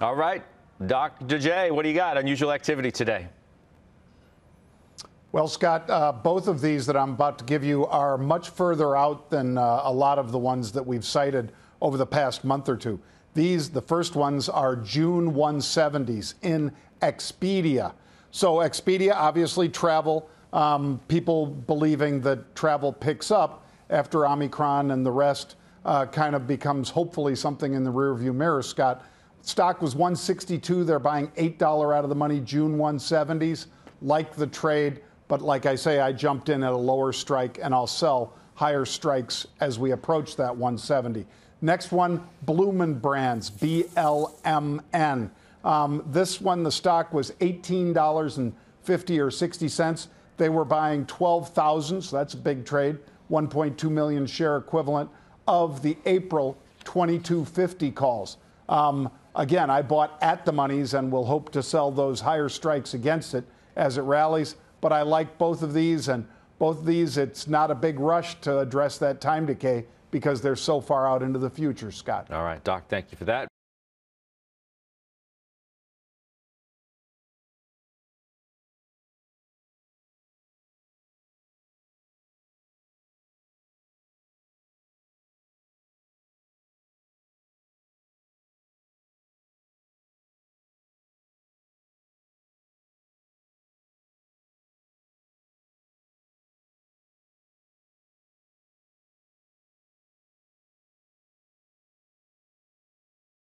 All right, Dr. DeJ. what do you got? Unusual activity today. Well, Scott, uh, both of these that I'm about to give you are much further out than uh, a lot of the ones that we've cited over the past month or two. These, the first ones, are June 170s in Expedia. So, Expedia, obviously, travel, um, people believing that travel picks up after Omicron and the rest uh, kind of becomes hopefully something in the rearview mirror, Scott. Stock was 162. They're buying $8 out of the money, June 170s. Like the trade, but like I say, I jumped in at a lower strike and I'll sell higher strikes as we approach that 170. Next one, Blumen Brands, BLMN. Um, this one, the stock was $18.50 or 60 cents. They were buying 12,000, so that's a big trade, 1.2 million share equivalent of the April 2250 calls. Um, again, I bought at the monies and will hope to sell those higher strikes against it as it rallies. But I like both of these, and both of these, it's not a big rush to address that time decay because they're so far out into the future, Scott. All right, Doc, thank you for that.